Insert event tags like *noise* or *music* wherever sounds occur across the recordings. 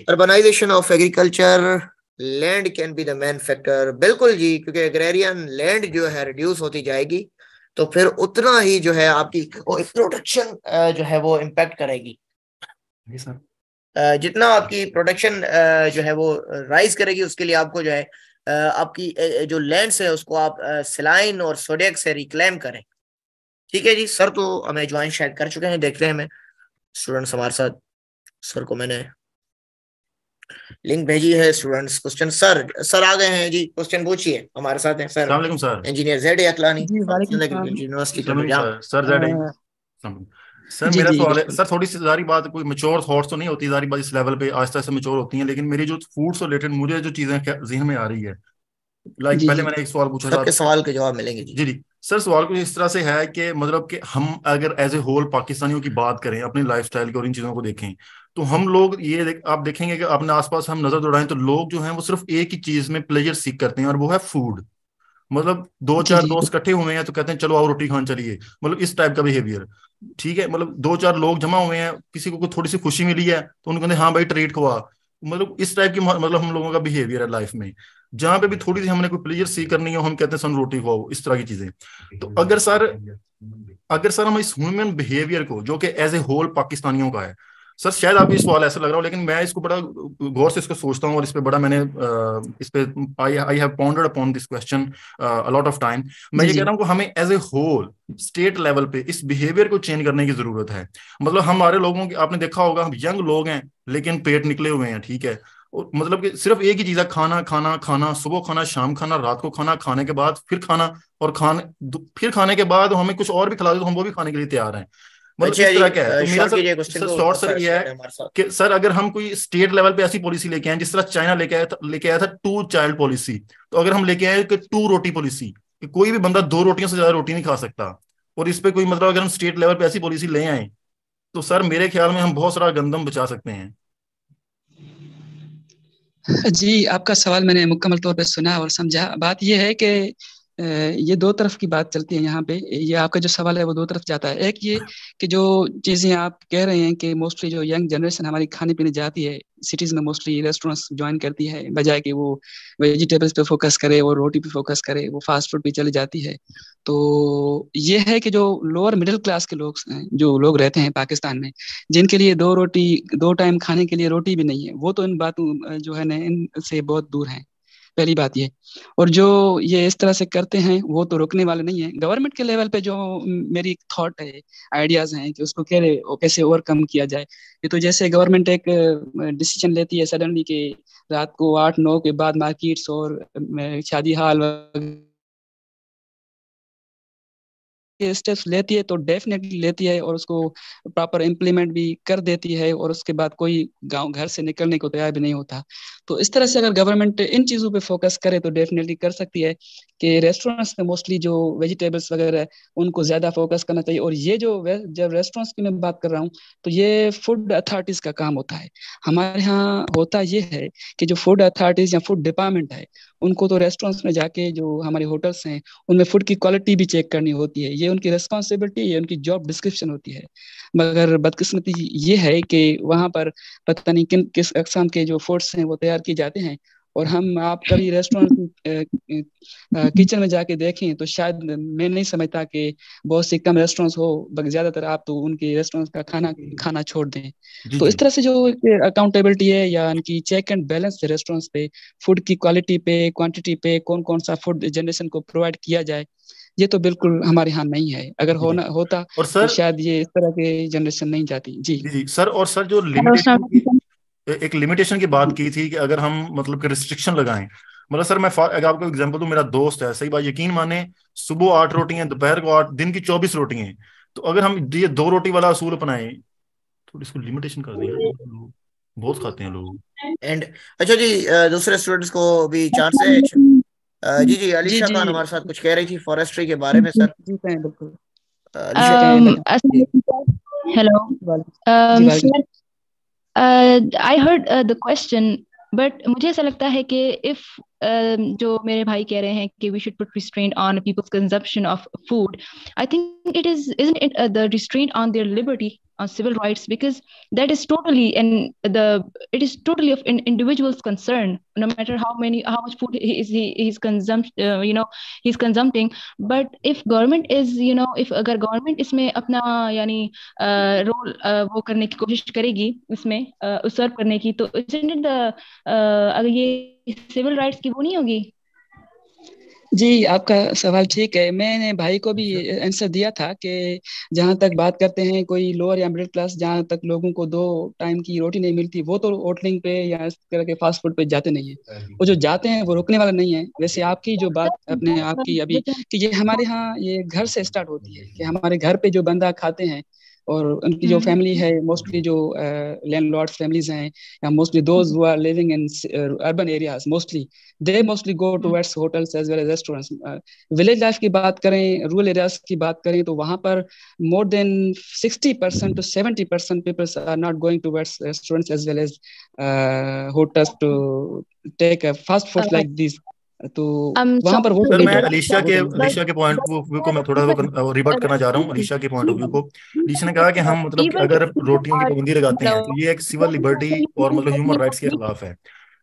Urbanisation of agriculture land can be the main factor बिल्कुल जी क्योंकि एग्रेरियन लैंड जो है रिड्यूस होती जाएगी तो फिर उतना ही जो है आपकी प्रोडक्शन जो है वो इम्पेक्ट करेगी जितना आपकी प्रोडक्शन जो है वो राइज करेगी उसके लिए आपको जो है आपकी जो लैंड है उसको आप सिलाइन और सोडेक से रिक्लेम करें ठीक है जी सर तो हमें ज्वाइन शायद कर चुके हैं देखते हैं हमें स्टूडेंट्स हमारे साथ सर को मैंने लिंक भेजी है स्टूडेंट्स क्वेश्चन सर सर आ गए हैं जी क्वेश्चन पूछिए हमारे साथ हैं सर वालेकुम sir engineer Z Aklani university sir Z sir मेरा सवाल है सर थोड़ी सी सारी बात कोई मेच्योर थॉट्स तो नहीं होती सारी बात इस लेवल पे आहिस्ता आहिस्ता मेच्योर होती हैं लेकिन मेरी जो फूड से रिलेटेड मुझे जो चीजें जहन में आ रही है लाइक पहले मैंने एक सवाल पूछा था सवाल के जवाब मिलेंगे जी जी सर सवाल कुछ इस तरह से है कि मतलब कि हम अगर एज ए होल पाकिस्तानियों की बात करें अपनी लाइफ की और इन चीज़ों को देखें तो हम लोग ये देख, आप देखेंगे कि अपने आसपास हम नजर दौड़ाएं तो लोग जो हैं वो सिर्फ एक ही चीज में प्लेजर सीख करते हैं और वो है फूड मतलब दो चार दोस्त इकट्ठे हुए हैं तो कहते हैं चलो आओ रोटी खान चलिए मतलब इस टाइप का बिहेवियर ठीक है मतलब दो चार लोग जमा हुए हैं किसी को थोड़ी सी खुशी मिली है तो उनको कहते हैं हाँ भाई ट्रीट खुआ मतलब इस टाइप की मतलब हम लोगों का बिहेवियर है लाइफ में जहां पे भी थोड़ी सी हमने कोई प्लेयर सी करनी है हम कहते हैं सन रोटी खुआओ इस तरह की चीजें तो अगर सर अगर सर हम इस ह्यूमन बिहेवियर को जो कि एज ए होल पाकिस्तानियों का है सर शायद आप इस सवाल ऐसा लग रहा हो लेकिन मैं इसको बड़ा गौर से इसको सोचता हूँ और इस पर बड़ा मैंने इस पे I have pondered upon this question a lot of time मैं ये कह रहा हूँ हमें as a whole state level पे इस बिहेवियर को चेंज करने की जरूरत है मतलब हमारे लोगों की आपने देखा होगा हम यंग लोग हैं लेकिन पेट निकले हुए हैं ठीक है मतलब कि सिर्फ एक ही चीज है खाना खाना खाना सुबह खाना शाम खाना रात को खाना खाने के बाद फिर खाना और खाने फिर खाने के बाद हमें कुछ और भी खिला दो तो हम वो भी खाने के लिए तैयार हैं मतलब क्या है तो सर शॉर्ट सर तो है कि सर अगर हम कोई स्टेट लेवल पे ऐसी पॉलिसी लेके आए जिस तरह चाइना लेके आया था लेके आया था टू चाइल्ड पॉलिसी तो अगर हम लेके आए टू रोटी पॉलिसी कोई भी बंदा दो रोटियों से ज्यादा रोटी नहीं खा सकता और इस पे कोई मतलब अगर हम स्टेट लेवल पे ऐसी पॉलिसी ले आए तो सर मेरे ख्याल में हम बहुत सारा गंदम बचा सकते हैं *laughs* जी आपका सवाल मैंने मुकम्मल तौर पर सुना और समझा बात यह है कि ये दो तरफ की बात चलती है यहाँ पे ये आपका जो सवाल है वो दो तरफ जाता है एक ये कि जो चीज़ें आप कह रहे हैं कि मोस्टली जो यंग जनरेशन हमारी खाने पीने जाती है सिटीज में मोस्टली रेस्टोरेंट्स ज्वाइन करती है बजाय कि वो वेजिटेबल्स पे फोकस करे और रोटी पे फोकस करे वो फास्ट फूड पे चली जाती है तो ये है कि जो लोअर मिडिल क्लास के लोग जो लोग रहते हैं पाकिस्तान में जिनके लिए दो रोटी दो टाइम खाने के लिए रोटी भी नहीं है वो तो इन बातों जो है ना इन से बहुत दूर हैं पहली बात ये और जो ये इस तरह से करते हैं वो तो रोकने वाले नहीं है गवर्नमेंट के लेवल पे जो मेरी थॉट है आइडियाज हैं कि उसको कैसे कैसे ओवरकम किया जाए ये तो जैसे गवर्नमेंट एक डिसीजन लेती है सडनली कि रात को आठ नौ के बाद मार्केट्स और शादी हाल स्टेप्स लेती है तो डेफिनेटली लेती है और उसको प्रॉपर इम्प्लीमेंट भी कर देती है और उसके बाद कोई गांव घर से निकलने को तैयार भी नहीं होता तो इस तरह से अगर गवर्नमेंट इन चीज़ों पे फोकस करे तो डेफिनेटली कर सकती है कि रेस्टोरेंट्स में मोस्टली जो वेजिटेबल्स वगैरह है उनको ज़्यादा फोकस करना चाहिए और ये जो जब रेस्टोरेंट्स की मैं बात कर रहा हूँ तो ये फूड अथॉरिटीज़ का काम होता है हमारे यहाँ होता ये है कि जो फूड अथॉरिटीज़ या फूड डिपार्टमेंट है उनको तो रेस्टोरेंट्स में जाके जो हमारे होटल्स हैं उनमें फूड की क्वालिटी भी चेक करनी होती है ये उनकी रिस्पॉन्सिबिलिटी ये उनकी जॉब डिस्क्रिप्शन होती है मगर बदकिस्मती ये है कि वहाँ पर पता नहीं किन किस अकसाम के जो फूड्स हैं वो तैयार तैयार किए जाते हैं और हम आप कभी रेस्टोरेंट किचन *laughs* में जाके देखें तो शायद मैं नहीं समझता कि बहुत से कम रेस्टोरेंट्स हो बल्कि ज्यादातर आप तो उनके रेस्टोरेंट्स का खाना खाना छोड़ दें तो इस तरह से जो अकाउंटेबिलिटी है या उनकी चेक एंड बैलेंस रेस्टोरेंट्स पे फूड की क्वालिटी पे क्वांटिटी पे कौन कौन सा फूड जनरेशन को प्रोवाइड किया जाए ये तो बिल्कुल हमारे यहाँ नहीं है अगर होना होता और सर, तो शायद ये इस तरह के जनरेशन नहीं जाती जी जी सर और सर जो लिमिटेड एक लिमिटेशन की बात की थी कि अगर हम मतलब कि रिस्ट्रिक्शन लगाएं मतलब सर मैं अगर आपको एग्जांपल दूं मेरा दोस्त है सही बात यकीन माने सुबह आठ रोटियां दोपहर को आठ दिन की चौबीस रोटियां तो अगर हम ये दो रोटी वाला असूल अपनाएं तो इसको लिमिटेशन कर दिया बहुत खाते हैं लोग एंड अच्छा जी दूसरे स्टूडेंट्स को भी चांस है जी जी अलीशा खान हमारे साथ कुछ कह रही थी फॉरेस्ट्री के बारे में सर जी बिल्कुल hello I heard the question but मुझे ऐसा लगता है कि इफ uh, जो मेरे भाई कह रहे हैं कि we should put restraint on people's consumption of food I think it is is the restraint on their liberty on civil rights because that is totally and the it is totally of an individual's concern no matter how many how much food he is he he's consumed uh, you know he's consuming but if government is you know if agar government isme apna yani uh, uh, role wo karne ki koshish karegi वो uh, की karne ki to isn't it the uh, agar ye civil rights ki wo nahi hogi जी आपका सवाल ठीक है मैंने भाई को भी आंसर अच्छा। दिया था कि जहाँ तक बात करते हैं कोई लोअर या मिडिल क्लास जहाँ तक लोगों को दो टाइम की रोटी नहीं मिलती वो तो होटलिंग पे या इस तरह के फास्ट फूड पे जाते नहीं है वो जो जाते हैं वो रुकने वाला नहीं है वैसे अच्छा। आपकी जो बात अच्छा। अपने आपकी अभी कि ये हमारे यहाँ ये घर से स्टार्ट होती है कि हम्म। हमारे घर पे जो बंदा खाते हैं और उनकी जो फैमिली हम्म। है मोस्टली जो लैंड लॉर्ड फैमिलीज हैं या mostly those who are living in urban areas mostly they mostly go towards hotels as well as restaurants village life की बात करें रूरल एरियाज की बात करें तो वहां पर more than sixty percent to seventy percent peoples are not going towards restaurants as well as hotels to take fast food like this तो वहां पर वो सर, मैं अलीशा के अलीशा के पॉइंट ऑफ व्यू को मैं थोड़ा रिबट करना चाह रहा हूँ अलीशा के पॉइंट ऑफ व्यू को अलीशा ने कहा कि हम मतलब अगर रोटियों की पाबंदी लगाते हैं तो ये एक सिविल लिबर्टी और मतलब ह्यूमन राइट्स के खिलाफ है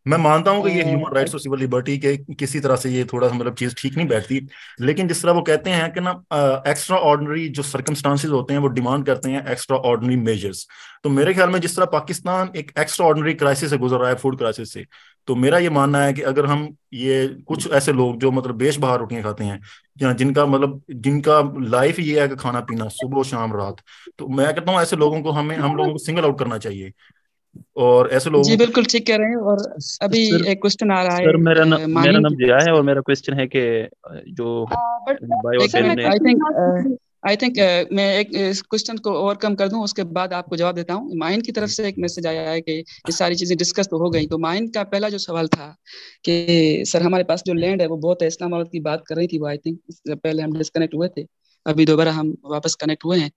मैं मानता हूं कि ये ह्यूमन तो राइट्स और सिविल लिबर्टी के किसी तरह से ये थोड़ा सा मतलब चीज ठीक नहीं बैठती लेकिन जिस तरह वो कहते हैं कि ना एक्स्ट्रा ऑर्डनरी जो सर्कमस्टांसिस होते हैं वो डिमांड करते हैं एक्स्ट्रा ऑर्डनरी मेजर्स तो मेरे ख्याल में जिस तरह पाकिस्तान एक एक्स्ट्रा ऑर्डनरी क्राइसिस से गुजर रहा है फूड क्राइसिस से तो मेरा ये मानना है कि अगर हम ये कुछ ऐसे लोग जो मतलब बेश बाहर रोटियां खाते हैं या जिनका मतलब जिनका लाइफ ये है कि खाना पीना सुबह शाम रात तो मैं कहता हूँ ऐसे लोगों को हमें हम लोगों को सिंगल आउट करना चाहिए और ऐसे लोग जी बिल्कुल ठीक कह रहे हैं और अभी सर, एक क्वेश्चन आ रहा है सर मेरा न, मेरा नाम जिया है और मेरा क्वेश्चन है कि जो आई थिंक आई थिंक मैं एक uh, इस क्वेश्चन को ओवरकम कर दूं उसके बाद आपको जवाब देता हूं माइन की तरफ से एक मैसेज आया है कि ये सारी चीजें डिस्कस तो हो गई तो माइन का पहला जो सवाल था कि सर हमारे पास जो लैंड है वो बहुत है इस्लामाबाद की बात कर रही थी वो आई थिंक पहले हम डिस्कनेक्ट हुए थे अभी दोबारा हम वापस कनेक्ट हुए हैं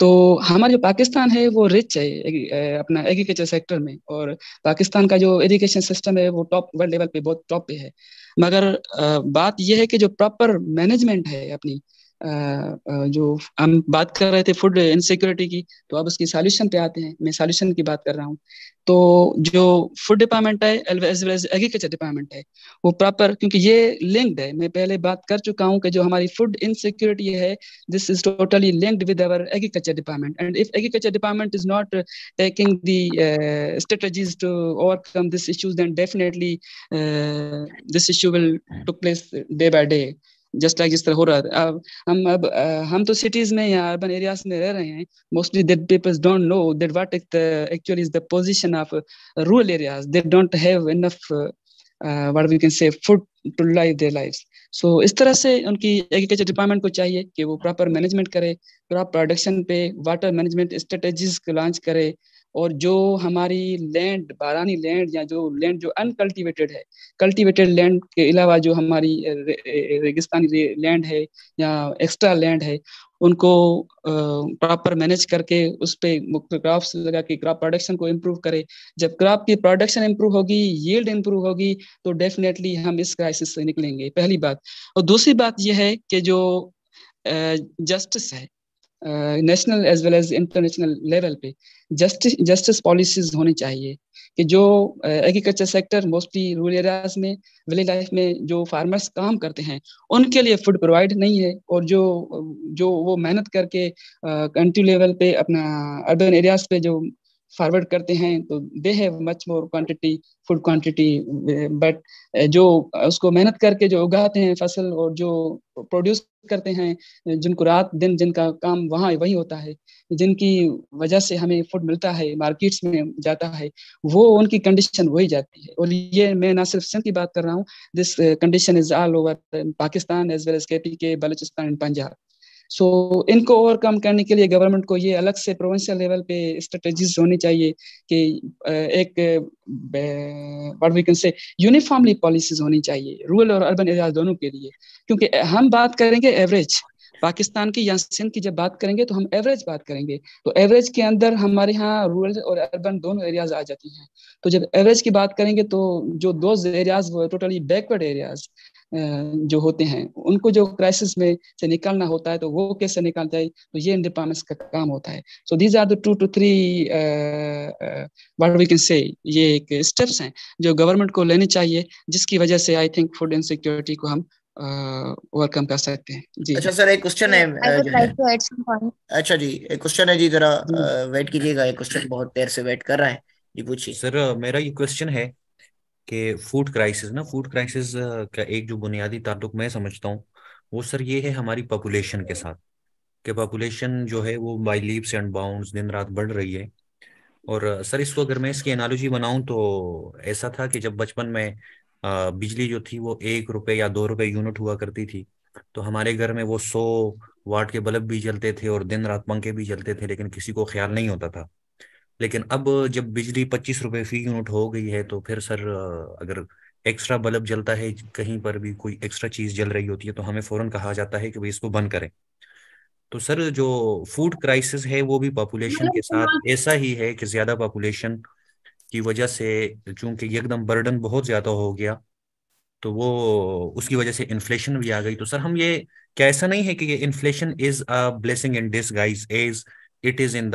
तो हमारा जो पाकिस्तान है वो रिच है अपना एग्रीकल्चर सेक्टर में और पाकिस्तान का जो एजुकेशन सिस्टम है वो टॉप वर्ल्ड लेवल पे बहुत टॉप पे है मगर बात यह है कि जो प्रॉपर मैनेजमेंट है अपनी जो हम बात कर रहे थे फूड इनसिक्योरिटी की तो अब उसकी सॉल्यूशन पे आते हैं मैं सॉल्यूशन की बात कर रहा हूँ तो जो फूड डिपार्टमेंट है as well as agriculture department है वो प्रॉपर क्योंकि ये लिंक्ड है मैं पहले बात कर चुका हूँ कि जो हमारी फूड इनसिक्योरिटी है this is totally linked with our agriculture department and if agriculture department is not taking the strategies to overcome this issues then definitely this issue will took place day by day just like जिस तरह हो रहा था अब हम अब हम तो सिटीज में या अर्बन एरियाज में रह रहे हैं mostly that peoples don't know that what is the actually is the position of rural areas they don't have enough what we can say food to live their lives so इस तरह से उनकी agriculture department को चाहिए कि वो proper management करे proper production पे वाटर मैनेजमेंट स्ट्रेटजीज लॉन्च करे और जो हमारी लैंड बारानी लैंड या जो लैंड जो अनकल्टिवेटेड है कल्टिवेटेड लैंड के अलावा जो हमारी रेगिस्तानी लैंड है या एक्स्ट्रा लैंड है उनको प्रॉपर मैनेज करके उस पर क्रॉप्स लगा के क्रॉप प्रोडक्शन को इम्प्रूव करे जब क्रॉप की प्रोडक्शन इम्प्रूव होगी येल्ड इम्प्रूव होगी तो डेफिनेटली हम इस क्राइसिस से निकलेंगे पहली बात और दूसरी बात यह है कि जो जस्टिस है national as well as international level पे जस्टिस जस्टिस पॉलिसीज होनी चाहिए कि जो agriculture sector mostly rural areas में विलेज लाइफ में जो फार्मर्स काम करते हैं उनके लिए फूड प्रोवाइड नहीं है और जो जो वो मेहनत करके कंट्री लेवल पे अपना अर्बन एरियाज पे जो फॉरवर्ड करते हैं तो they have much more quantity food quantity but जो उसको मेहनत करके जो उगाते हैं फसल और जो प्रोड्यूस करते हैं जिनको रात दिन जिनका काम वहाँ वही होता है जिनकी वजह से हमें फूड मिलता है मार्केट्स में जाता है वो उनकी कंडीशन वही जाती है और ये मैं ना सिर्फ सिंध की बात कर रहा हूँ this condition is all over Pakistan as well as K P K Balochistan and Punjab so so, इनको ओवरकम करने के लिए गवर्नमेंट को ये अलग से प्रोविंशियल लेवल पे स्ट्रेटेजीज होनी चाहिए कि एक but we can say uniformly policies होनी चाहिए रूरल और अर्बन एरियाज दोनों के लिए क्योंकि हम बात करेंगे एवरेज पाकिस्तान की या सिंध की जब बात करेंगे तो हम एवरेज बात करेंगे तो एवरेज के अंदर हमारे यहाँ रूरल और अर्बन दोनों एरियाज आ जाती हैं तो जब एवरेज की बात करेंगे तो जो दो एरियाज वो टोटली बैकवर्ड एरियाज जो होते हैं उनको जो क्राइसिस में से निकालना होता है तो वो कैसे निकाल जाए तो ये इंडिपेंडेंस का काम होता है so these are the two two three word we can say ये एक स्टेप्स हैं जो गवर्नमेंट को लेने चाहिए जिसकी वजह से आई थिंक फूड इनसिक्योरिटी को हम ओवरकम कर सकते हैं जी अच्छा सर एक क्वेश्चन है अच्छा जी एक क्वेश्चन है जी जरा वेट कीजिएगा एक क्वेश्चन बहुत देर से वेट कर रहा है जी पूछिए सर मेरा ये क्वेश्चन है कि फूड क्राइसिस ना फूड क्राइसिस का एक जो बुनियादी ताल्लुक मैं समझता हूँ वो सर ये है हमारी पॉपुलेशन के साथ कि पॉपुलेशन जो है वो बाई लीप्स एंड बाउंड दिन रात बढ़ रही है और सर इसको अगर मैं इसकी एनालॉजी बनाऊं तो ऐसा था कि जब बचपन में बिजली जो थी वो एक रुपए या दो रुपए यूनिट हुआ करती थी तो हमारे घर में वो सौ वाट के बल्ब भी जलते थे और दिन रात पंखे भी जलते थे लेकिन किसी को ख्याल नहीं होता था लेकिन अब जब बिजली पच्चीस रुपए फी यूनिट हो गई है तो फिर सर अगर एक्स्ट्रा बल्ब जलता है कहीं पर भी कोई एक्स्ट्रा चीज जल रही होती है तो हमें फौरन कहा जाता है कि भाई इसको बंद करें तो सर जो फूड क्राइसिस है वो भी पॉपुलेशन मतलब के साथ ऐसा ही है कि ज्यादा पॉपुलेशन की वजह से चूंकि एकदम बर्डन बहुत ज्यादा हो गया तो वो उसकी वजह से इन्फ्लेशन भी आ गई तो सर हम ये क्या ऐसा नहीं है कि ये inflation is a blessing in disguise as it is in the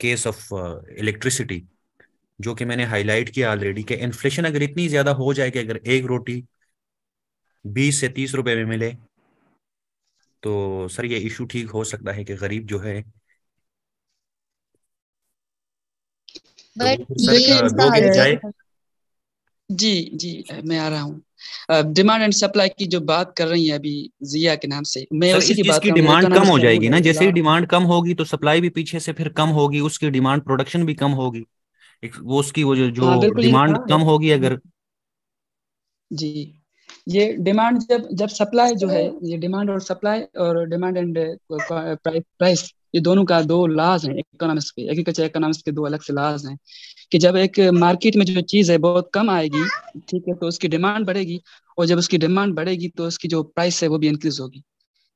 case of electricity जो कि मैंने हाईलाइट किया ऑलरेडी कि इन्फ्लेशन अगर इतनी ज्यादा हो जाए कि अगर एक रोटी बीस से तीस रुपए में मिले तो सर ये इशू ठीक हो सकता है कि गरीब जो है बट तो ये जी जी मैं आ रहा हूँ डिमांड एंड सप्लाई की जो बात कर रही है अभी जिया के नाम से मैं उसी की बात डिमांड कम हो जाएगी ना जैसे डिमांड कम होगी तो सप्लाई भी पीछे से फिर कम होगी उसकी डिमांड प्रोडक्शन भी कम होगी वो उसकी वो जो जो डिमांड हाँ, कम होगी अगर जी ये डिमांड जब जब सप्लाई जो है ये डिमांड और सप्लाई और डिमांड एंड प्राइस ये दोनों का दो लाज है इकोनॉमिक्स के एग्रीकल्चर इकोनॉमिक्स के दो अलग से लाज हैं कि जब एक मार्केट में जो चीज़ है बहुत कम आएगी ठीक है तो उसकी डिमांड बढ़ेगी और जब उसकी डिमांड बढ़ेगी तो उसकी जो प्राइस है वो भी इंक्रीज होगी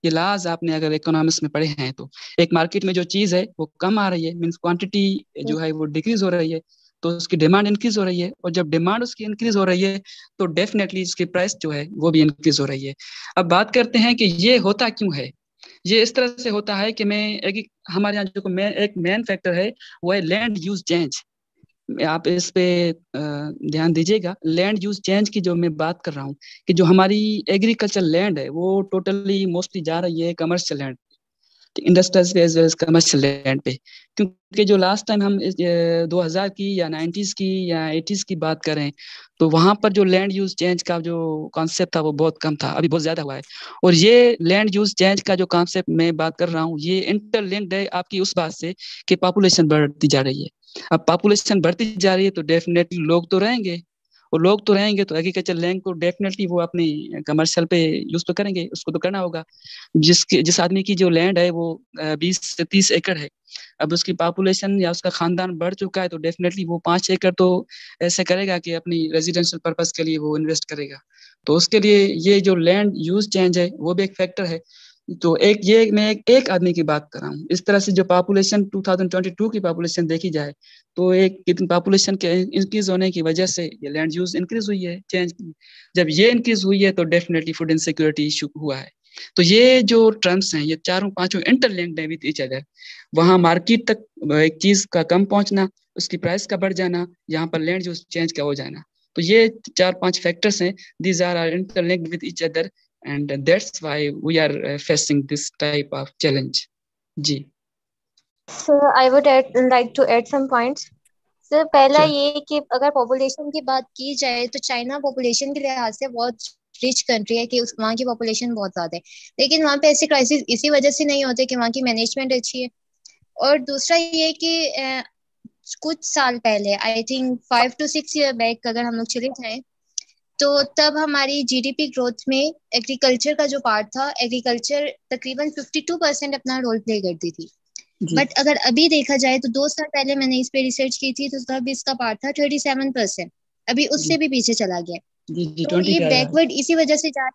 ये लाज आपने अगर इकोनॉमिक्स में पढ़े हैं तो एक मार्केट में जो चीज़ है वो कम आ रही है मीन्स क्वांटिटी जो है वो डिक्रीज हो रही है तो उसकी डिमांड इंक्रीज हो रही है और जब डिमांड उसकी इंक्रीज हो रही है तो डेफिनेटली इसकी प्राइस जो है वो भी इंक्रीज हो रही है अब बात करते हैं कि ये होता क्यों है ये इस तरह से होता है कि मैं एक हमारे यहाँ जो मैं, एक मेन फैक्टर है वो है लैंड यूज चेंज आप इस पे ध्यान दीजिएगा लैंड यूज चेंज की जो मैं बात कर रहा हूँ कि जो हमारी एग्रीकल्चर लैंड है वो टोटली मोस्टली जा रही है कमर्शियल लैंड इंडस्ट्रियल पे as well as commercial land पे क्योंकि जो लास्ट टाइम हम 2000 की या 90s की या 80s की बात करें तो वहाँ पर जो लैंड यूज चेंज का जो कॉन्सेप्ट था वो बहुत कम था अभी बहुत ज़्यादा हुआ है और ये लैंड यूज चेंज का जो कॉन्सेप्ट मैं बात कर रहा हूँ ये इंटरलिंक्ड है आपकी उस बात से कि पॉपुलेशन बढ़ती जा रही है अब पॉपुलेशन बढ़ती जा रही है तो डेफिनेटली लोग तो रहेंगे वो लोग तो रहेंगे तो एग्रीकल्चर लैंड को डेफिनेटली वो अपने कमर्शियल पे यूज तो करेंगे उसको तो करना होगा जिसके जिस आदमी की जो लैंड है वो बीस से तीस एकड़ है अब उसकी पॉपुलेशन या उसका खानदान बढ़ चुका है तो डेफिनेटली वो पांच एकड़ तो ऐसे करेगा कि अपनी रेजिडेंशियल पर्पज के लिए वो इन्वेस्ट करेगा तो उसके लिए ये जो लैंड यूज चेंज है वो भी एक फैक्टर है तो एक ये मैं एक, एक आदमी की बात कर रहा हूँ इस तरह से जो पॉपुलेशन 2022 की पॉपुलेशन देखी जाए तो एक कितनी पॉपुलेशन के इंक्रीज होने की वजह से ये लैंड यूज इंक्रीज हुई है चेंज जब ये इंक्रीज हुई है तो डेफिनेटली फूड इनसिक्योरिटी इशू हुआ है तो ये जो ट्रम्स हैं ये चारों पांचों इंटरलिंक्ड है विद ईच अदर वहां मार्केट तक एक चीज का कम पहुंचना उसकी प्राइस का बढ़ जाना यहाँ पर लैंड यूज चेंज का हो जाना तो ये चार पांच फैक्टर्स हैं these are are interlinked with each other and that's why we are uh, facing this type of challenge जी sir I would like to add some points sir पहला ये कि अगर पॉपुलेशन की बात की जाए तो चाइना पॉपुलेशन के लिहाज से बहुत रिच कंट्री है कि उस वहाँ की पॉपुलेशन बहुत ज़्यादा है लेकिन वहाँ पे ऐसे क्राइसिस इसी वजह से नहीं होते कि वहाँ की मैनेजमेंट अच्छी है और दूसरा ये कि कुछ साल पहले I think five to six year back अगर हम लोग चले जाएं तो तब हमारी जीडीपी ग्रोथ में एग्रीकल्चर का जो पार्ट था एग्रीकल्चर तकरीबन 52 परसेंट अपना रोल प्ले करती थी बट अगर अभी देखा जाए तो दो साल पहले मैंने इस पे रिसर्च की थी तो तब इसका पार्ट था 37 परसेंट अभी उससे भी पीछे चला गया तो ये बैकवर्ड इसी वजह से जा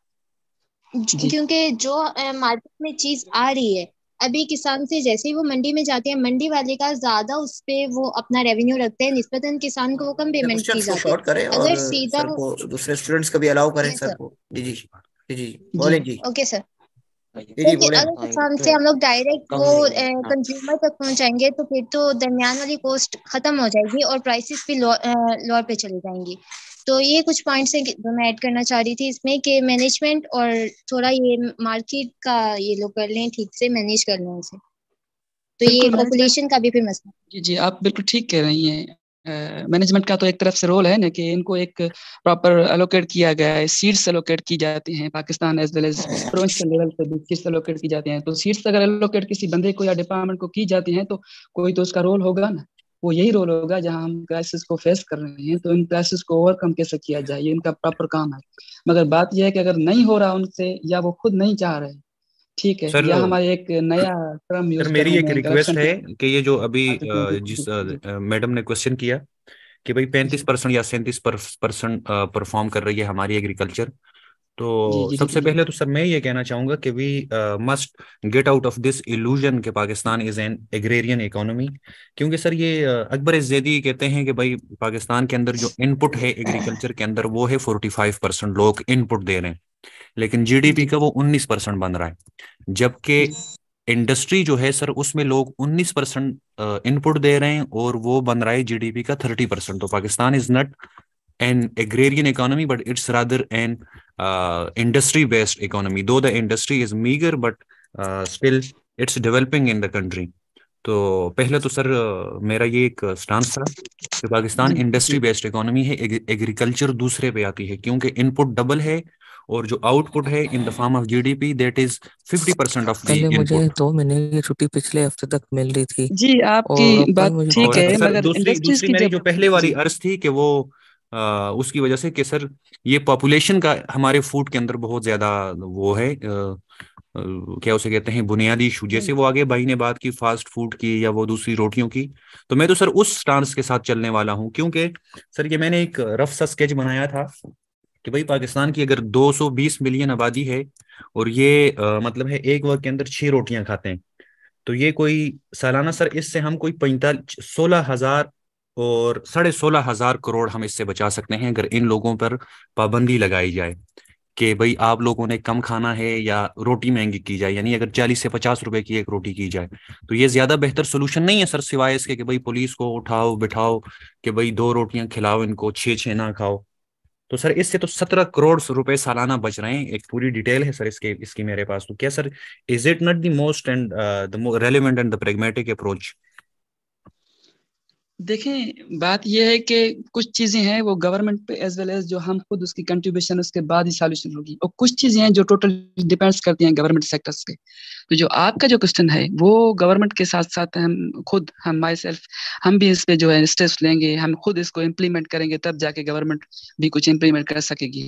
क्योंकि जो मार्केट में चीज आ रही है अभी किसान से जैसे ही वो मंडी में जाते हैं मंडी वाले का ज्यादा उस पर वो अपना रेवेन्यू रखते हैं निस्बतन किसान को वो कम पेमेंट की जाती है अगर सीधा वो दूसरे स्टूडेंट्स का भी अलाउ करें सर को जी जी जी जी बोले जी ओके सर किसान से हम लोग डायरेक्ट वो कंज्यूमर तक पहुंचाएंगे तो फिर तो दरमियान वाली कॉस्ट खत्म हो जाएगी और प्राइसेस भी लोअर पे चली जाएंगी तो ये कुछ पॉइंट्स हैं जो मैं ऐड करना चाह रही थी इसमें कि मैनेजमेंट और थोड़ा ये मार्केट का ये लोग कर लें ठीक से मैनेज कर लें उसे तो ये पॉपुलेशन का भी फिर मसला जी जी आप बिल्कुल ठीक कह रही हैं मैनेजमेंट uh, का तो एक तरफ से रोल है ना कि इनको एक प्रॉपर अलोकेट किया गया है सीट्स अलोकेट की जाती हैं Pakistan as well as provincial level पे भी सीट्स अलोकेट की जाती हैं तो सीट्स अगर अलोकेट किसी बंदे को या डिपार्टमेंट को की जाती हैं तो कोई तो उसका रोल होगा ना वो यही रोल होगा जहां हम क्राइसिस को फेस कर रहे हैं तो इन क्राइसिस को ओवरकम कैसे किया जाए ये इनका प्रॉपर काम है मगर बात यह है कि अगर नहीं हो रहा उनसे या वो खुद नहीं चाह रहे ठीक है या हमारे एक नया क्रम सर मेरी एक रिक्वेस्ट है कि ये जो अभी जिस मैडम ने क्वेश्चन किया कि भाई पैंतीस परसेंट या सैंतीस परसेंट परफॉर्म कर रही है हमारी एग्रीकल्चर तो जी, सबसे पहले तो सर मैं ये कहना चाहूंगा कि we must get out of this illusion के Pakistan is an agrarian economy क्योंकि सर ये uh, अकबर जैदी कहते हैं कि भाई पाकिस्तान के अंदर जो इनपुट है एग्रीकल्चर के अंदर वो है फोर्टी फाइव परसेंट लोग इनपुट दे रहे हैं लेकिन जीडीपी का वो उन्नीस परसेंट बन रहा है जबकि इंडस्ट्री जो है सर उसमें लोग 19 परसेंट इनपुट दे रहे हैं और वो बन रहा है जीडीपी का 30 परसेंट तो Pakistan is not an agrarian economy, but it's rather an uh, industry-based economy. Though the industry is meager, but uh, still it's developing in the country. तो पहले तो सर uh, मेरा ये एक स्टांस uh, था कि पाकिस्तान इंडस्ट्री बेस्ड इकोनॉमी है agriculture दूसरे पे आती है क्योंकि इनपुट डबल है और जो आउटपुट है in the form of GDP that is 50 percent of the मुझे दो महीने की छुट्टी पिछले हफ्ते तक मिल रही थी जी आपकी बात ठीक है मगर दूसरी, दूसरी मेरी जो पहले वाली अर्ज थी कि वो उसकी वजह से केसर सर ये पॉपुलेशन का हमारे फूड के अंदर बहुत ज्यादा वो है आ, क्या उसे कहते हैं बुनियादी इशू हम्म। जैसे वो आगे भाई ने बात की फास्ट फूड की या वो दूसरी रोटियों की तो मैं तो सर उस स्टांस के साथ चलने वाला हूँ क्योंकि सर ये मैंने एक रफ सा स्केच बनाया था कि भाई पाकिस्तान की अगर 220 मिलियन आबादी है और ये आ, मतलब है एक वक्त के अंदर छह रोटियां खाते हैं तो ये कोई सालाना सर इससे हम कोई पैंतालीस सोलह हजार और साढ़े सोलह हजार करोड़ हम इससे बचा सकते हैं अगर इन लोगों पर पाबंदी लगाई जाए कि भाई आप लोगों ने कम खाना है या रोटी महंगी की जाए यानी अगर चालीस से पचास रुपए की एक रोटी की जाए तो ये ज्यादा बेहतर सोल्यूशन नहीं है सर सिवाय इसके कि भाई पुलिस को उठाओ बिठाओ कि भाई दो रोटियां खिलाओ इनको छः छे ना खाओ तो सर इससे तो सत्रह करोड़ रुपए सालाना बच रहे हैं एक पूरी डिटेल है सर इसके इसकी मेरे पास तो क्या sir is it not the most and the relevant and the pragmatic approach देखें बात यह है कि कुछ चीज़ें हैं वो गवर्नमेंट पे एज वेल एज जो हम खुद उसकी कंट्रीब्यूशन उसके बाद ही सॉल्यूशन होगी और कुछ चीज़ें हैं जो टोटल डिपेंड्स करती हैं गवर्नमेंट सेक्टर्स पे तो जो आपका जो क्वेश्चन है वो गवर्नमेंट के साथ साथ हम खुद हम माई सेल्फ हम भी इस पे जो है स्टेप्स लेंगे हम खुद इसको इम्प्लीमेंट करेंगे तब जाके गवर्नमेंट भी कुछ इम्प्लीमेंट कर सकेगी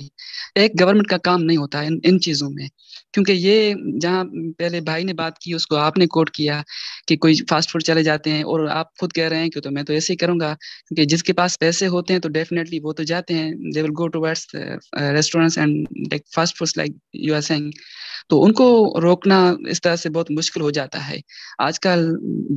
एक गवर्नमेंट का काम नहीं होता है इन, इन चीज़ों में क्योंकि ये जहाँ पहले भाई ने बात की उसको आपने कोट किया कि कोई फास्ट फूड चले जाते हैं और आप खुद कह रहे हैं कि तो मैं तो वैसे ही करूंगा क्योंकि जिसके पास पैसे होते हैं तो डेफिनेटली वो तो जाते हैं they will go towards restaurants and like fast foods like you are saying तो उनको रोकना इस तरह से बहुत मुश्किल हो जाता है आजकल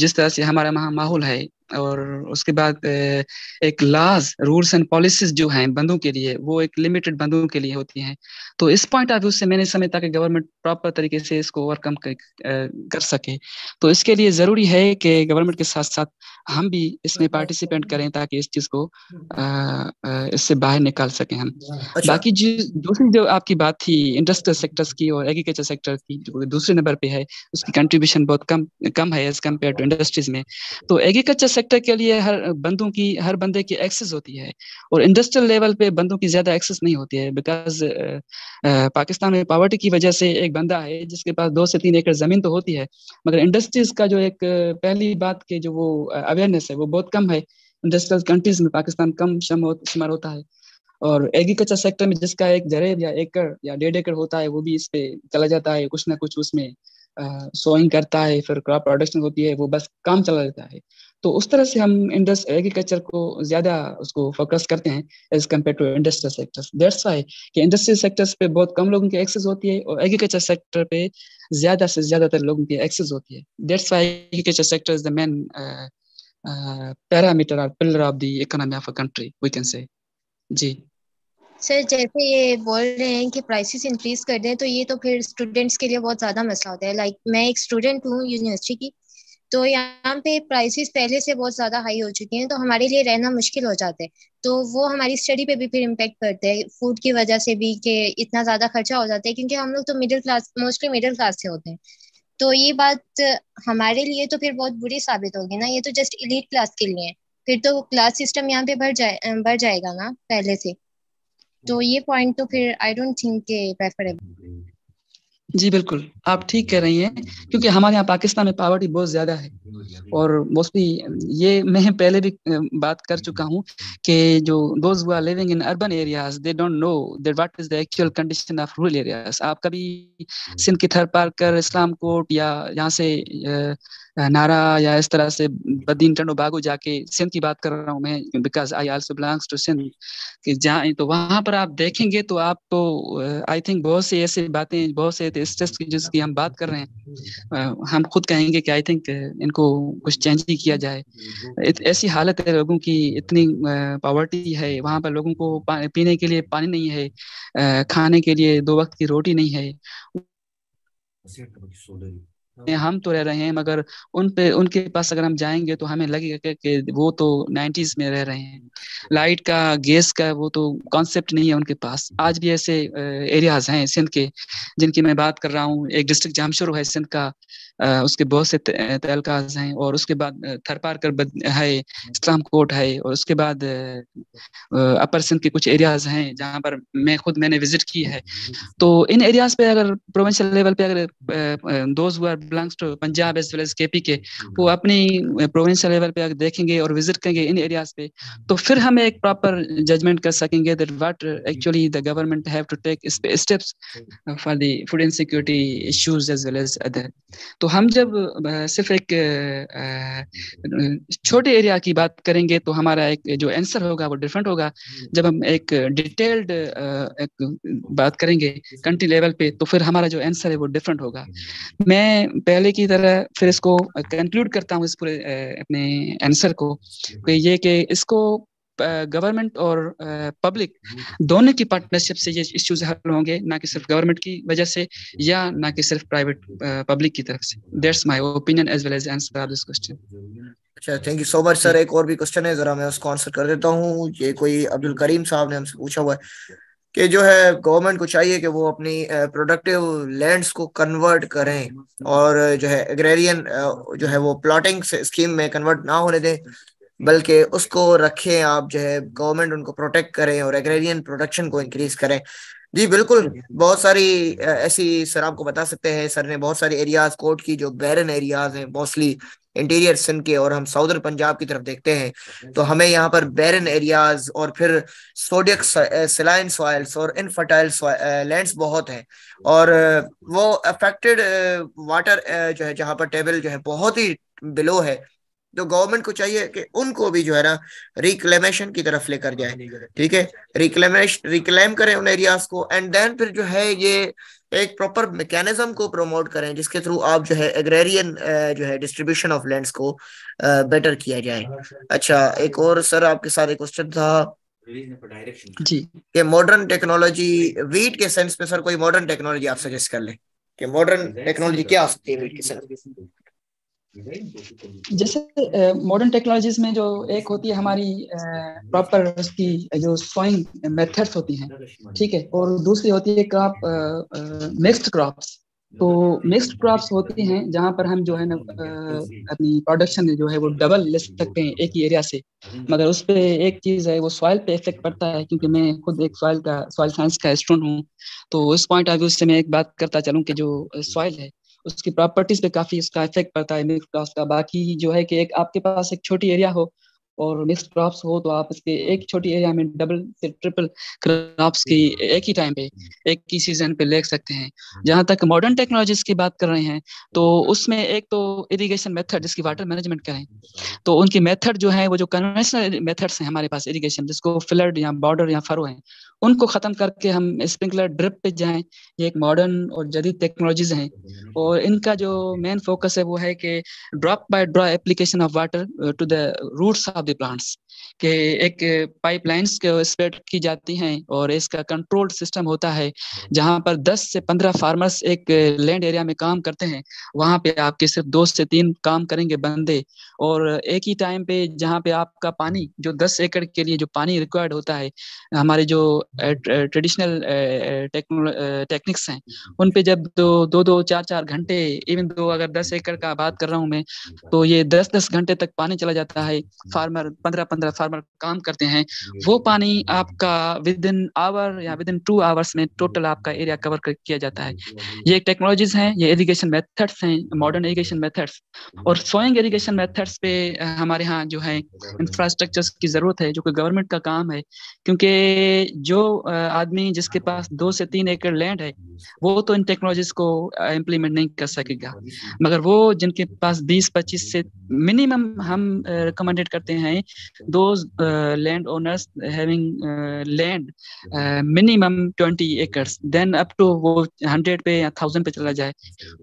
जिस तरह से हमारा माहौल है और उसके बाद एक लाज रूल्स एंड पॉलिसीज जो हैं बंदों के लिए वो एक लिमिटेड बंदों के लिए होती हैं तो इस पॉइंट ऑफ व्यू से मैंने समझता कि गवर्नमेंट प्रॉपर तरीके से इसको ओवरकम कर, कर सके तो इसके लिए ज़रूरी है कि गवर्नमेंट के साथ साथ हम भी इसमें पार्टिसिपेंट करें ताकि इस चीज़ को हम्म। इससे बाहर निकाल सकें हम अच्छा। बाकी जो दूसरी जो आपकी बात थी इंडस्ट्रियल सेक्टर्स की और एग्रीकल्चर सेक्टर की जो दूसरे नंबर पे है उसकी कंट्रीब्यूशन बहुत कम कम है एज कम्पेयर टू इंडस्ट्रीज में तो एग्रीकल्चर सेक्टर के लिए हर बंदों की हर बंदे की एक्सेस होती है और इंडस्ट्रियल लेवल पे बंदों की ज्यादा एक्सेस नहीं होती है बिकॉज पाकिस्तान में पावर्टी की वजह से एक बंदा है जिसके पास दो से तीन एकड़ जमीन तो होती है मगर इंडस्ट्रीज का जो एक पहली बात के जो वो अवेयरनेस है वो बहुत कम है इंडस्ट्रियल कंट्रीज में पाकिस्तान कम शुमार होता है और एग्रीकल्चर सेक्टर में जिसका एक जरेब या एकड़ या डेढ़ एकड़ होता है वो भी इस पे चला जाता है कुछ ना कुछ उसमें सोइंग करता है फिर क्रॉप प्रोडक्शन होती है वो बस काम चला रहता है तो उस तरह से हम इंडस्ट एग्रीकल्चर को ज्यादा उसको फोकस करते हैं as compare to industrial sectors that's why कि इंडस्ट्रियल सेक्टर्स पे बहुत कम लोगों की एक्सेस होती है और एग्रीकल्चर सेक्टर पे ज्यादा से ज्यादातर लोगों की एक्सेस होती है that's why agriculture sector is the main parameter और pillar of the economy of a country we can say जी सर जैसे ये बोल रहे हैं कि प्राइसेस इंक्रीज कर दें तो ये तो फिर स्टूडेंट्स के लिए बहुत ज़्यादा मसला होता है लाइक मैं एक स्टूडेंट हूँ यूनिवर्सिटी की तो यहाँ पे प्राइसेस पहले से बहुत ज़्यादा हाई हो चुकी हैं तो हमारे लिए रहना मुश्किल हो जाता है तो वो हमारी स्टडी पे भी फिर इम्पेक्ट करते हैं फूड की वजह से भी कि इतना ज़्यादा खर्चा हो जाता है क्योंकि हम लोग तो middle class mostly middle class से होते हैं तो ये बात हमारे लिए तो फिर बहुत बुरी साबित होगी ना ये तो जस्ट इलीट क्लास के लिए फिर तो क्लास सिस्टम यहाँ पे बढ़ जाए बढ़ जाएगा ना पहले से तो ये पॉइंट तो फिर आई डोंट थिंक के प्रेफरेबल जी बिल्कुल आप ठीक कह रही हैं क्योंकि हमारे यहाँ पाकिस्तान में पावर्टी बहुत ज़्यादा है और मोस्टली ये मैं पहले भी बात कर चुका हूँ कि जो those who are living in urban areas they don't know that what is the actual condition of rural areas आप कभी hmm. सिंध की थर पार कर इस्लाम कोट या यहाँ से नारा या इस तरह से बदीन टंडो बागो जाके सिंध की बात कर रहा हूँ मैं because I also belongs to Sindh कि जहाँ तो वहाँ पर आप देखेंगे तो आपको आई थिंक बहुत से ऐसे बातें बहुत से स्ट्रेस की जिसकी हम बात कर रहे हैं हम खुद कहेंगे कि आई थिंक इनको कुछ चेंज ही किया जाए ऐसी हालत है लोगों की इतनी पावर्टी है वहाँ पर लोगों को पीने के लिए पानी नहीं है खाने के लिए दो वक्त की रोटी नहीं है हाँ। में हम तो रह रहे हैं मगर उन पे उनके पास अगर हम जाएंगे तो हमें लगेगा कि वो तो नाइन्टीज में रह रहे हैं लाइट का गैस का वो तो कॉन्सेप्ट नहीं है उनके पास आज भी ऐसे एरियाज हैं सिंध के जिनकी मैं बात कर रहा हूँ एक डिस्ट्रिक्ट शुरू है सिंध का उसके बहुत से तहलकाज हैं और उसके बाद थरपारकर है इस्लाम कोट है और उसके बाद अपर सिंध के कुछ एरियाज हैं जहाँ पर मैं खुद मैंने विजिट की है तो इन एरियाज पे अगर प्रोविंशियल लेवल पे अगर those who are belongs to Punjab as well as K P K वो अपनी प्रोविंशियल लेवल पे अगर देखेंगे और विजिट करेंगे इन एरियाज पे तो फिर हम एक प्रॉपर जजमेंट कर सकेंगे that actually the government have to take steps for the food insecurity issues as well as other तो हम जब सिर्फ एक छोटे एरिया की बात करेंगे तो हमारा एक जो आंसर होगा वो डिफरेंट होगा जब हम एक डिटेल्ड एक बात करेंगे कंट्री लेवल पे तो फिर हमारा जो आंसर है वो डिफरेंट होगा मैं पहले की तरह फिर इसको कंक्लूड करता हूँ इस पूरे अपने आंसर को कि तो ये कि इसको गवर्नमेंट और पब्लिक हम्म। दोनों की पार्टनरशिप से ये इश्यूज हल होंगे ना कि सिर्फ गवर्नमेंट की वजह से या ना कि सिर्फ प्राइवेट पब्लिक की तरफ से that's my opinion as well as answer of this question अच्छा thank you so much sir एक और भी क्वेश्चन है जरा मैं उसको आंसर कर देता हूँ ये कोई अब्दुल करीम साहब ने हमसे पूछा हुआ है कि जो है गवर्नमेंट को चाहिए कि वो अपनी प्रोडक्टिव लैंड्स को कन्वर्ट करें और जो है एग्रेरियन जो है वो प्लॉटिंग स्कीम में कन्वर्ट ना होने दें बल्कि उसको रखें आप जो है गवर्नमेंट उनको प्रोटेक्ट करें और एग्रेरियन प्रोडक्शन को इंक्रीज करें जी बिल्कुल बहुत सारी ऐसी सर आपको बता सकते हैं सर ने बहुत सारी एरियाज कोर्ट की जो बैरन एरियाज हैं मोस्टली इंटीरियर सिंध के और हम साउदर पंजाब की तरफ देखते हैं तो हमें यहाँ पर बैरन एरियाज और फिर सोडियक सिलाइन सॉइल्स और इनफर्टाइल लैंड्स बहुत हैं और वो अफेक्टेड वाटर जो है जहाँ पर टेबल जो है बहुत ही बिलो है तो गवर्नमेंट को चाहिए कि उनको भी जो है ना रिक्लेमेशन की तरफ लेकर जाए ठीक है रिक्लेमेश रिक्लेम करें उन एरियाज को एंड देन फिर जो है ये एक प्रॉपर मैकेनिज्म को प्रमोट करें जिसके थ्रू आप जो है एग्रेरियन जो है डिस्ट्रीब्यूशन ऑफ लैंड्स को बेटर किया जाए अच्छा एक और सर आपके साथ एक क्वेश्चन था जी मॉडर्न टेक्नोलॉजी वीट के सेंस में सर कोई मॉडर्न टेक्नोलॉजी आप सजेस्ट कर लें कि मॉडर्न टेक्नोलॉजी क्या हो सकती है वीट के सेंस जैसे मॉडर्न टेक्नोलॉजीज में जो एक होती है हमारी प्रॉपर उसकी जो सोइंग मेथड्स होती हैं ठीक है और दूसरी होती है क्रॉप मिक्स्ड क्रॉप्स तो मिक्स्ड क्रॉप्स होती हैं जहाँ पर हम जो है ना अपनी प्रोडक्शन जो है वो डबल ले सकते हैं एक ही एरिया से मगर उस पर एक चीज़ है वो सॉइल पे इफेक्ट पड़ता है क्योंकि मैं खुद एक सॉइल का सॉइल साइंस का स्टूडेंट हूँ तो उस पॉइंट ऑफ व्यू से मैं एक बात करता चलूँ कि जो सॉइल है उसकी प्रॉपर्टीज पे काफी उसका इफेक्ट पड़ता है मिक्स क्रॉप्स का बाकी जो है कि एक आपके पास एक छोटी एरिया हो और मिक्स क्रॉप्स हो तो आप इसके एक छोटी एरिया में डबल से ट्रिपल क्रॉप्स की एक ही टाइम पे एक ही सीजन पे ले सकते हैं जहां तक मॉडर्न टेक्नोलॉजीज की बात कर रहे हैं तो उसमें एक तो इरिगेशन मेथड जिसकी वाटर मैनेजमेंट करें तो उनकी मेथड जो है वो जो कन्वेंशनल मेथड्स हैं हमारे पास इरिगेशन जिसको फ्लड या बॉर्डर या फरो है उनको खत्म करके हम स्प्रिंकलर ड्रिप पे जाएं ये एक मॉडर्न और जदीद टेक्नोलॉजीज हैं और इनका जो मेन फोकस है वो है कि drop by drop application of water to the roots of the plants कि एक पाइपलाइंस के स्प्रेड की जाती हैं और इसका कंट्रोल सिस्टम होता है जहां पर 10 से 15 फार्मर्स एक लैंड एरिया में काम करते हैं वहां पे आपके सिर्फ दो से तीन काम करेंगे बंदे और एक ही टाइम पे जहाँ पे आपका पानी जो 10 एकड़ के लिए जो पानी रिक्वायर्ड होता है हमारे जो ट्रेडिशनल टेक्निक्स हैं उन पे जब दो दो, दो चार चार घंटे इवन दो अगर दस एकड़ का बात कर रहा हूँ मैं तो ये दस दस घंटे तक पानी चला जाता है फार्मर पंद्रह पंद्रह फार्मर काम करते हैं वो पानी आपका विद इन आवर या विद इन टू आवर्स में टोटल आपका एरिया कवर किया जाता है ये टेक्नोलॉजीज हैं ये इरीगेशन मेथड्स हैं मॉडर्न इरीगेशन मेथड्स और सोइंग इरीगेशन मेथड्स पे हमारे यहाँ जो है इंफ्रास्ट्रक्चर की ज़रूरत है जो कि गवर्नमेंट का काम है क्योंकि जो आदमी जिसके पास दो से तीन एकड़ लैंड है वो तो इन टेक्नोलॉजीज को इम्प्लीमेंट नहीं कर सकेगा मगर वो जिनके पास 20-25 से मिनिमम हम रिकमेंडेड करते हैं दो those uh, owners having uh, land uh, minimum 20 acres then up to वो 100 पे या 1000 पे चला जाए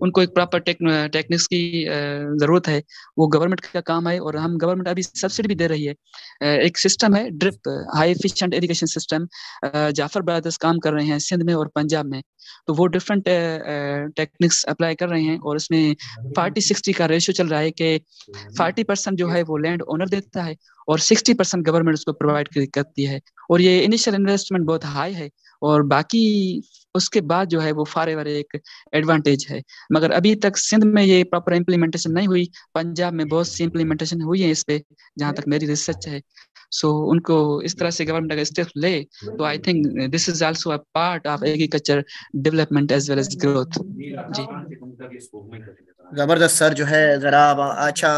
उनको एक प्रॉपर टेक्निक्स uh, की uh, ज़रूरत है वो गवर्नमेंट का काम है और हम गवर्नमेंट अभी सब्सिडी भी दे रही है uh, एक सिस्टम है drip high efficient irrigation system Jafar brothers काम कर रहे हैं सिंध में और पंजाब में तो वो डिफरेंट टेक्निक्स अप्लाई कर रहे हैं और उसमें 40 60 का रेशियो चल रहा है कि 40% जो है वो लैंड ओनर देता है और सिक्सटी परसेंट गवर्नमेंट उसको प्रोवाइड करती है और ये इनिशियल इन्वेस्टमेंट बहुत हाई है और बाकी उसके बाद जो है वो फारे वाले एक एडवांटेज है मगर अभी तक सिंध में ये प्रॉपर इम्प्लीमेंटेशन नहीं हुई पंजाब में बहुत सी इम्प्लीमेंटेशन हुई है इस पे जहाँ तक मेरी रिसर्च है सो so, उनको इस तरह से गवर्नमेंट अगर स्टेप ले तो I think this is also a part of agriculture development as well as growth जी जबरदस्त सर जो है जरा अच्छा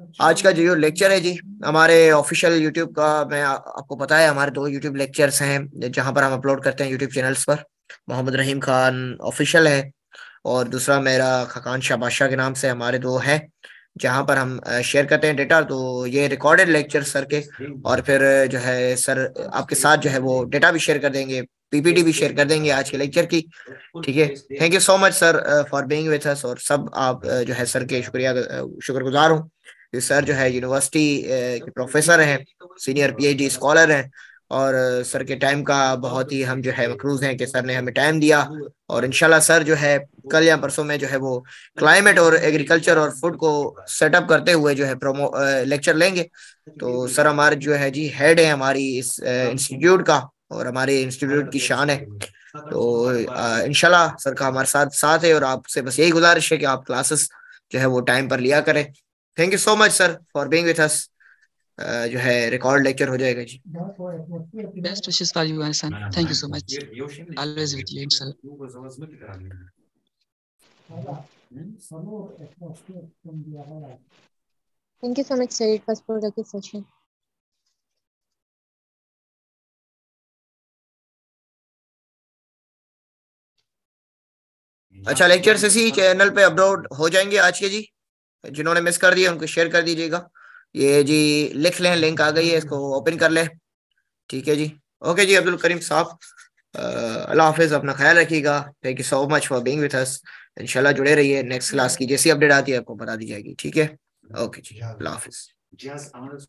अच्छा। आज का जो लेक्चर है जी हमारे ऑफिशियल यूट्यूब का मैं आपको पता है हमारे दो यूट्यूब लेक्चर्स हैं जहां पर हम अपलोड करते हैं यूट्यूब चैनल्स पर मोहम्मद रहीम खान ऑफिशियल है और दूसरा मेरा खकान शाह के नाम से हमारे दो हैं जहां पर हम शेयर करते हैं डेटा तो ये रिकॉर्डेड लेक्चर सर के और फिर जो है सर आपके साथ जो है वो डेटा भी शेयर कर देंगे पीपीटी भी शेयर कर देंगे आज के लेक्चर की ठीक है thank you so much sir for being with us और सब आप जो है सर के शुक्रिया शुक्रगुजार हूँ सर जो है यूनिवर्सिटी के प्रोफेसर हैं सीनियर पीएचडी स्कॉलर हैं और सर के टाइम का बहुत ही हम जो है मकरूज हैं कि सर ने हमें टाइम दिया और इनशाला सर जो है कल या परसों में जो है वो क्लाइमेट और एग्रीकल्चर और फूड को सेटअप करते हुए जो है प्रोमो लेक्चर लेंगे तो सर हमारे जो है जी हेड है हमारी इस इंस्टीट्यूट का और हमारे इंस्टीट्यूट की शान है तो इनशाला सर का हमारे साथ साथ है और आपसे बस यही गुजारिश है कि आप क्लासेस जो है वो टाइम पर लिया करें thank you so much sir for being with us जो है रिकॉर्ड लेक्चर हो जाएगा जी best wishes for you son thank you so much always with you sir Thank you so much, sir. It was productive session अच्छा lecture से सी channel पे upload हो जाएंगे आज के जी जिन्होंने मिस कर दिया उनको शेयर कर दीजिएगा ये जी लिख लें लिंक आ गई है इसको ओपन कर लें ठीक है जी ओके जी अब्दुल करीम साहब अल्लाह हाफिज़ अपना ख्याल रखिएगा thank you so much for being with us इंशाल्लाह जुड़े रहिए नेक्स्ट क्लास की जैसी अपडेट आती है आपको बता दी जाएगी ठीक है ओके जी हाँ। अल्लाह हाफिज़ हाँ,